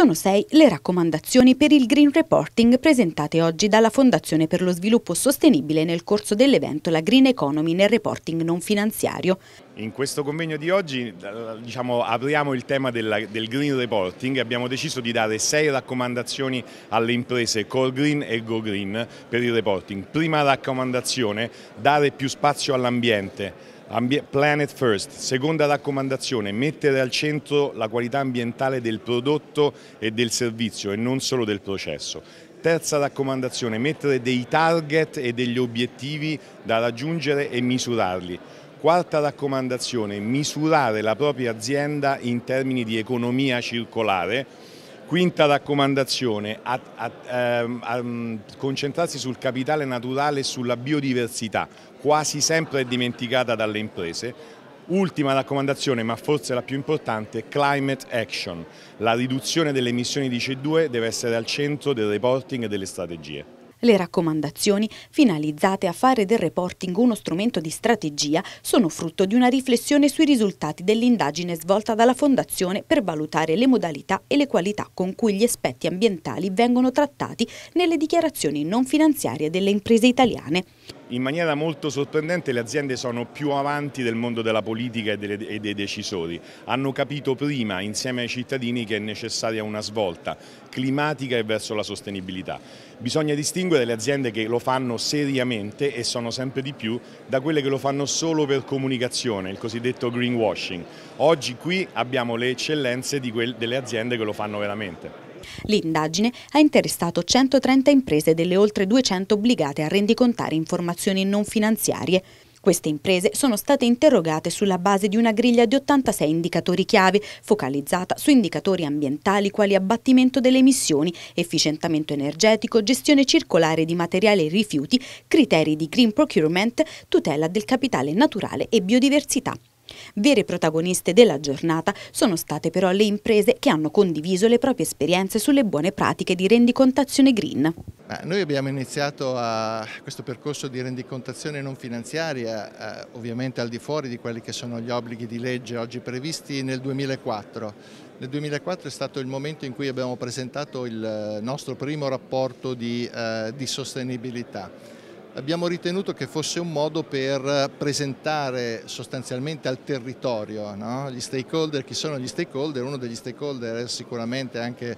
Sono sei le raccomandazioni per il green reporting presentate oggi dalla Fondazione per lo Sviluppo Sostenibile nel corso dell'evento La Green Economy nel reporting non finanziario. In questo convegno di oggi diciamo, apriamo il tema della, del green reporting e abbiamo deciso di dare sei raccomandazioni alle imprese Core Green e Go Green per il reporting. Prima raccomandazione, dare più spazio all'ambiente Planet First, seconda raccomandazione, mettere al centro la qualità ambientale del prodotto e del servizio e non solo del processo. Terza raccomandazione, mettere dei target e degli obiettivi da raggiungere e misurarli. Quarta raccomandazione, misurare la propria azienda in termini di economia circolare Quinta raccomandazione, a, a, ehm, a, mm, concentrarsi sul capitale naturale e sulla biodiversità, quasi sempre dimenticata dalle imprese. Ultima raccomandazione, ma forse la più importante, climate action. La riduzione delle emissioni di CO2 deve essere al centro del reporting e delle strategie. Le raccomandazioni, finalizzate a fare del reporting uno strumento di strategia, sono frutto di una riflessione sui risultati dell'indagine svolta dalla Fondazione per valutare le modalità e le qualità con cui gli aspetti ambientali vengono trattati nelle dichiarazioni non finanziarie delle imprese italiane in maniera molto sorprendente le aziende sono più avanti del mondo della politica e, delle, e, dei decisori. Hanno capito prima, insieme ai cittadini, che è necessaria una svolta climatica e verso la sostenibilità. Bisogna distinguere le aziende che lo fanno seriamente e sono sempre di più da quelle che lo fanno solo per comunicazione, il cosiddetto greenwashing. Oggi qui abbiamo le eccellenze quel, delle aziende che lo fanno veramente. L'indagine ha interessato 130 imprese delle oltre 200 obbligate a rendicontare informazioni non finanziarie. Queste imprese sono state interrogate sulla base di una griglia di 86 indicatori chiave, focalizzata su indicatori ambientali quali abbattimento delle emissioni, efficientamento energetico, gestione circolare di materiali e rifiuti, criteri di green procurement, tutela del capitale naturale e biodiversità. Vere protagoniste della giornata sono state però le imprese che hanno condiviso le proprie esperienze sulle buone pratiche di rendicontazione green. Noi abbiamo iniziato questo percorso di rendicontazione non finanziaria, eh, ovviamente al di fuori di quelli che sono gli obblighi di legge oggi previsti nel 2004. Nel 2004 è stato il momento in cui abbiamo presentato il eh, nostro primo rapporto di, eh, di sostenibilità abbiamo ritenuto che fosse un modo per presentare sostanzialmente al territorio no? gli stakeholder, chi sono gli stakeholder, uno degli stakeholder è sicuramente anche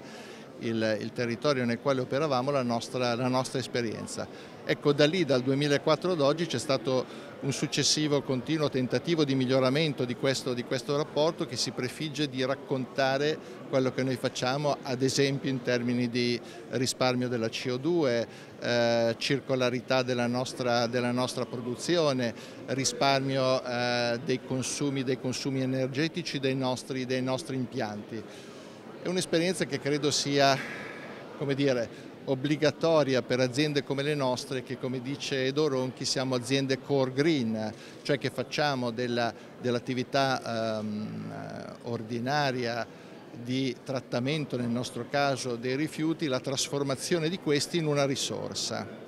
il, il territorio nel quale operavamo la nostra, la nostra esperienza. Ecco, da lì, dal 2004 ad oggi, c'è stato un successivo continuo tentativo di miglioramento di questo, di questo, rapporto che si prefigge di raccontare quello che noi facciamo, ad esempio in termini di risparmio della CO2, eh, circolarità della nostra, della nostra, produzione, risparmio eh, dei, consumi, dei, consumi, energetici dei nostri, dei nostri impianti. È un'esperienza che credo sia, come dire, obbligatoria per aziende come le nostre che come dice Edo Ronchi siamo aziende core green, cioè che facciamo dell'attività dell um, ordinaria di trattamento nel nostro caso dei rifiuti, la trasformazione di questi in una risorsa.